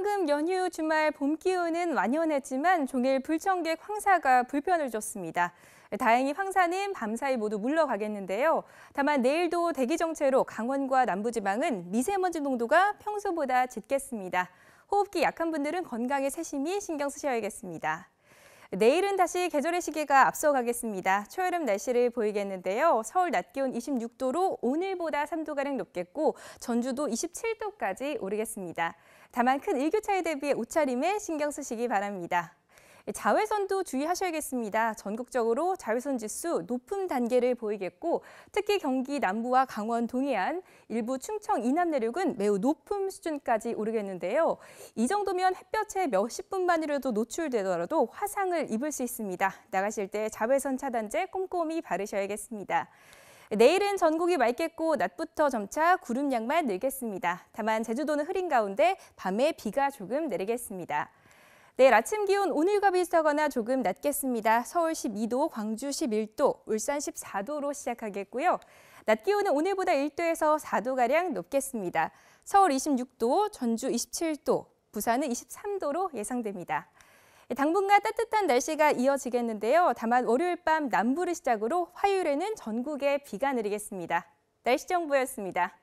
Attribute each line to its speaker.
Speaker 1: 황금 연휴 주말 봄 기운은 완연했지만 종일 불청객 황사가 불편을 줬습니다. 다행히 황사는 밤사이 모두 물러가겠는데요. 다만 내일도 대기 정체로 강원과 남부지방은 미세먼지 농도가 평소보다 짙겠습니다. 호흡기 약한 분들은 건강에 세심히 신경 쓰셔야겠습니다. 내일은 다시 계절의 시기가 앞서가겠습니다. 초여름 날씨를 보이겠는데요. 서울 낮 기온 26도로 오늘보다 3도가량 높겠고 전주도 27도까지 오르겠습니다. 다만 큰 일교차에 대비해 옷차림에 신경 쓰시기 바랍니다. 예, 자외선도 주의하셔야겠습니다. 전국적으로 자외선 지수 높은 단계를 보이겠고 특히 경기 남부와 강원 동해안, 일부 충청 이남 내륙은 매우 높은 수준까지 오르겠는데요. 이 정도면 햇볕에 몇십 분만이라도 노출되더라도 화상을 입을 수 있습니다. 나가실 때 자외선 차단제 꼼꼼히 바르셔야겠습니다. 내일은 전국이 맑겠고 낮부터 점차 구름량만 늘겠습니다. 다만 제주도는 흐린 가운데 밤에 비가 조금 내리겠습니다. 내일 아침 기온 오늘과 비슷하거나 조금 낮겠습니다. 서울 12도, 광주 11도, 울산 14도로 시작하겠고요. 낮 기온은 오늘보다 1도에서 4도가량 높겠습니다. 서울 26도, 전주 27도, 부산은 23도로 예상됩니다. 당분간 따뜻한 날씨가 이어지겠는데요. 다만 월요일 밤 남부를 시작으로 화요일에는 전국에 비가 내리겠습니다. 날씨 정보였습니다.